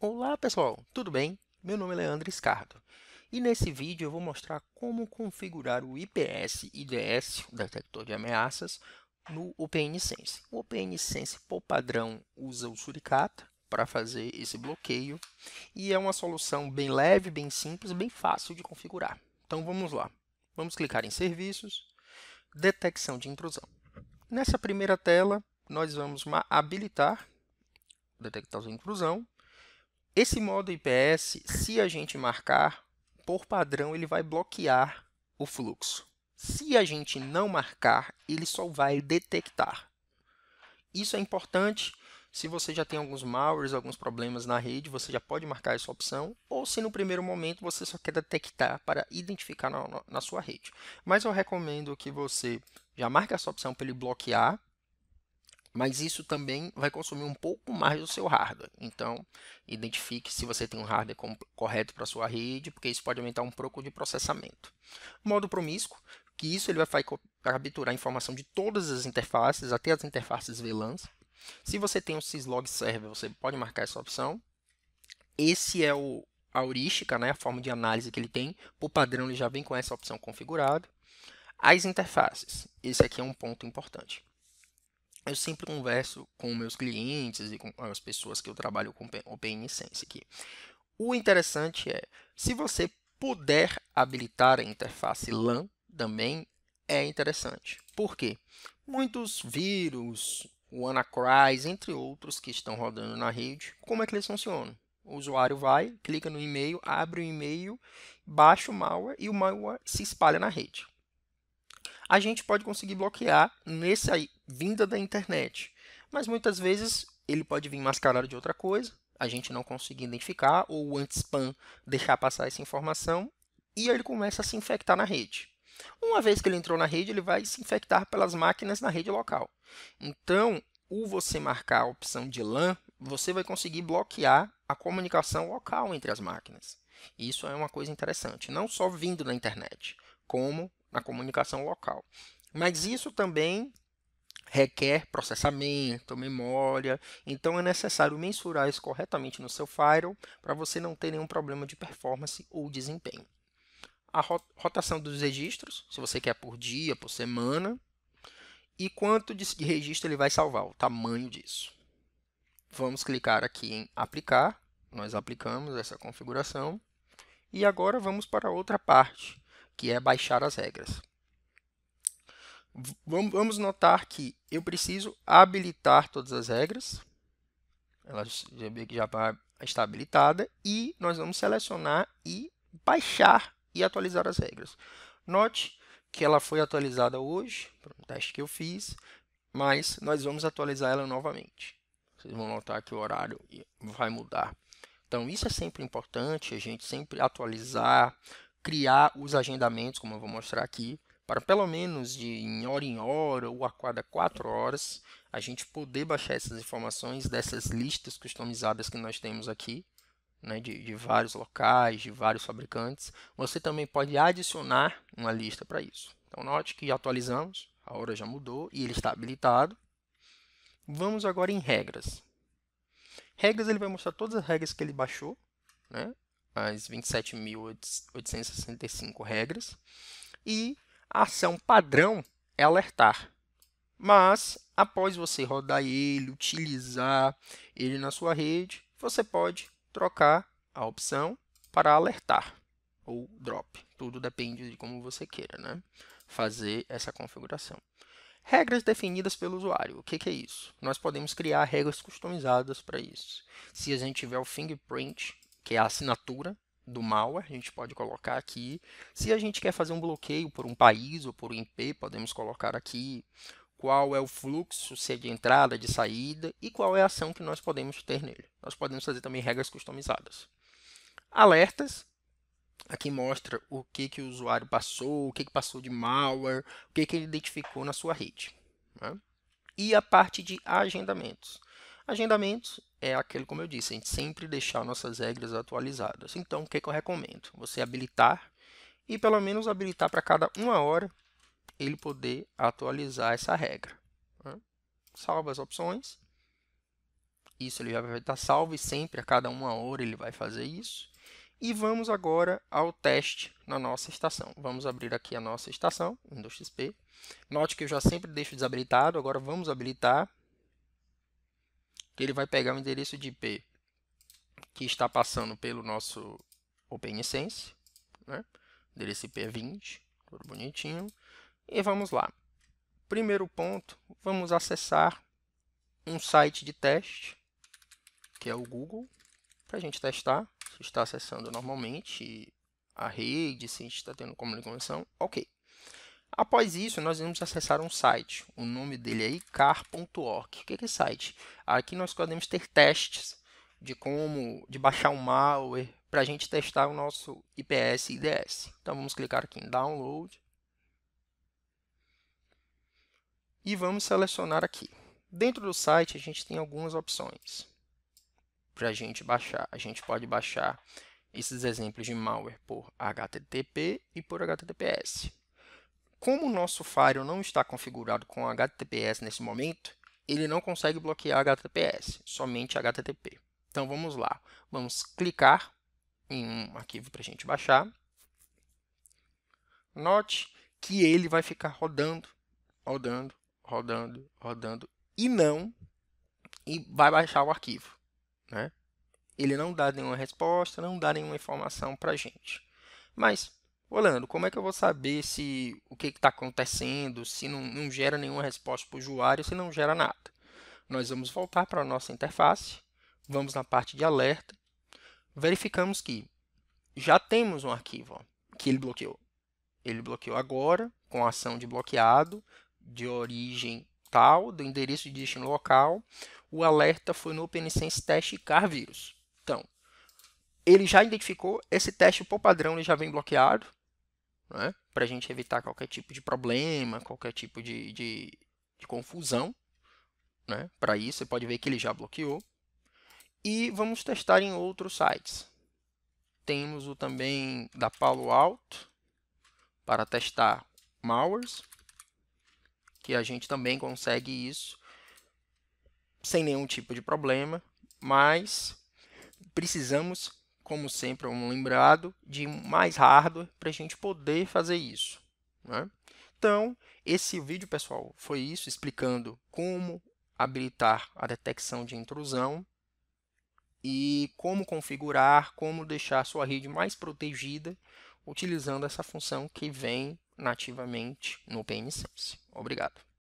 Olá pessoal, tudo bem? Meu nome é Leandro Escardo e nesse vídeo eu vou mostrar como configurar o IPS IDS, o detector de ameaças, no OpenN Sense. O OpenN Sense, por padrão, usa o Suricata para fazer esse bloqueio e é uma solução bem leve, bem simples, bem fácil de configurar. Então vamos lá. Vamos clicar em Serviços, Detecção de Intrusão. Nessa primeira tela, nós vamos habilitar detectar de intrusão esse modo IPS, se a gente marcar, por padrão ele vai bloquear o fluxo. Se a gente não marcar, ele só vai detectar. Isso é importante se você já tem alguns malwares, alguns problemas na rede, você já pode marcar essa opção, ou se no primeiro momento você só quer detectar para identificar na, na sua rede. Mas eu recomendo que você já marque essa opção para ele bloquear, mas isso também vai consumir um pouco mais do seu hardware. Então, identifique se você tem um hardware correto para sua rede, porque isso pode aumentar um pouco de processamento. Modo promíscuo, que isso ele vai capturar informação de todas as interfaces, até as interfaces VLANs. Se você tem um syslog server, você pode marcar essa opção. Esse é o a heurística, né, a forma de análise que ele tem. Por padrão, ele já vem com essa opção configurada. As interfaces. Esse aqui é um ponto importante eu sempre converso com meus clientes e com as pessoas que eu trabalho com Open License aqui. O interessante é, se você puder habilitar a interface LAN também é interessante. Por quê? Muitos vírus, o Anacrys, entre outros que estão rodando na rede, como é que eles funcionam? O usuário vai, clica no e-mail, abre o e-mail, baixa o malware e o malware se espalha na rede. A gente pode conseguir bloquear nesse, vinda da internet. Mas muitas vezes ele pode vir mascarado de outra coisa, a gente não conseguir identificar, ou o anti-spam deixar passar essa informação, e ele começa a se infectar na rede. Uma vez que ele entrou na rede, ele vai se infectar pelas máquinas na rede local. Então, o você marcar a opção de LAN, você vai conseguir bloquear a comunicação local entre as máquinas. Isso é uma coisa interessante, não só vindo da internet, como na comunicação local. Mas isso também requer processamento, memória, então é necessário mensurar isso corretamente no seu firewall para você não ter nenhum problema de performance ou desempenho. A rotação dos registros, se você quer por dia, por semana, e quanto de registro ele vai salvar, o tamanho disso. Vamos clicar aqui em aplicar, nós aplicamos essa configuração, e agora vamos para outra parte, que é baixar as regras vamos notar que eu preciso habilitar todas as regras. Ela tá, já está habilitada. E nós vamos selecionar e baixar e atualizar as regras. Note que ela foi atualizada hoje, para um teste que eu fiz, mas nós vamos atualizar ela novamente. Vocês vão notar que o horário vai mudar. Então, isso é sempre importante, a gente sempre atualizar, criar os agendamentos, como eu vou mostrar aqui, para pelo menos de em hora em hora ou a cada quatro horas a gente poder baixar essas informações dessas listas customizadas que nós temos aqui, né, de, de vários locais, de vários fabricantes. Você também pode adicionar uma lista para isso. Então note que atualizamos, a hora já mudou e ele está habilitado. Vamos agora em regras. Regras ele vai mostrar todas as regras que ele baixou, né, as 27.865 regras. E a ação padrão é alertar. Mas, após você rodar ele, utilizar ele na sua rede, você pode trocar a opção para alertar ou drop. Tudo depende de como você queira né? fazer essa configuração. Regras definidas pelo usuário. O que, que é isso? Nós podemos criar regras customizadas para isso. Se a gente tiver o fingerprint, que é a assinatura do malware, a gente pode colocar aqui. Se a gente quer fazer um bloqueio por um país ou por um IP, podemos colocar aqui qual é o fluxo, se é de entrada, de saída e qual é a ação que nós podemos ter nele. Nós podemos fazer também regras customizadas. Alertas, aqui mostra o que, que o usuário passou, o que, que passou de malware, o que, que ele identificou na sua rede. Né? E a parte de agendamentos. Agendamentos é aquele, como eu disse, a gente sempre deixar nossas regras atualizadas. Então, o que, que eu recomendo? Você habilitar e pelo menos habilitar para cada uma hora ele poder atualizar essa regra. Né? Salva as opções. Isso ele já vai estar salvo e sempre a cada uma hora ele vai fazer isso. E vamos agora ao teste na nossa estação. Vamos abrir aqui a nossa estação, Windows XP. Note que eu já sempre deixo desabilitado, agora vamos habilitar que ele vai pegar o endereço de IP que está passando pelo nosso OpenSense, né? endereço IP é 20, tudo bonitinho. E vamos lá. Primeiro ponto, vamos acessar um site de teste, que é o Google, para a gente testar se está acessando normalmente a rede, se a gente está tendo comunicação. Ok. Após isso, nós vamos acessar um site. O nome dele é icar.org. O que é esse site? Aqui nós podemos ter testes de como de baixar um malware para a gente testar o nosso IPS e IDS. Então vamos clicar aqui em Download e vamos selecionar aqui. Dentro do site a gente tem algumas opções para a gente baixar. A gente pode baixar esses exemplos de malware por HTTP e por HTTPS. Como o nosso firewall não está configurado com HTTPS nesse momento, ele não consegue bloquear HTTPS, somente HTTP. Então vamos lá, vamos clicar em um arquivo para a gente baixar. Note que ele vai ficar rodando, rodando, rodando, rodando e não e vai baixar o arquivo, né? Ele não dá nenhuma resposta, não dá nenhuma informação para a gente. Mas Ô, como é que eu vou saber se o que está acontecendo, se não, não gera nenhuma resposta para o usuário, se não gera nada? Nós vamos voltar para a nossa interface, vamos na parte de alerta, verificamos que já temos um arquivo ó, que ele bloqueou. Ele bloqueou agora, com a ação de bloqueado, de origem tal, do endereço de destino local. O alerta foi no OpenSense Teste vírus. Então, ele já identificou esse teste por padrão, ele já vem bloqueado né? para a gente evitar qualquer tipo de problema, qualquer tipo de, de, de confusão. Né? Para isso, você pode ver que ele já bloqueou. E vamos testar em outros sites. Temos o também da Palo Alto para testar malwares, que a gente também consegue isso sem nenhum tipo de problema, mas precisamos como sempre, é um lembrado, de mais hardware para a gente poder fazer isso. Né? Então, esse vídeo, pessoal, foi isso, explicando como habilitar a detecção de intrusão e como configurar, como deixar sua rede mais protegida utilizando essa função que vem nativamente no PNSense. Obrigado.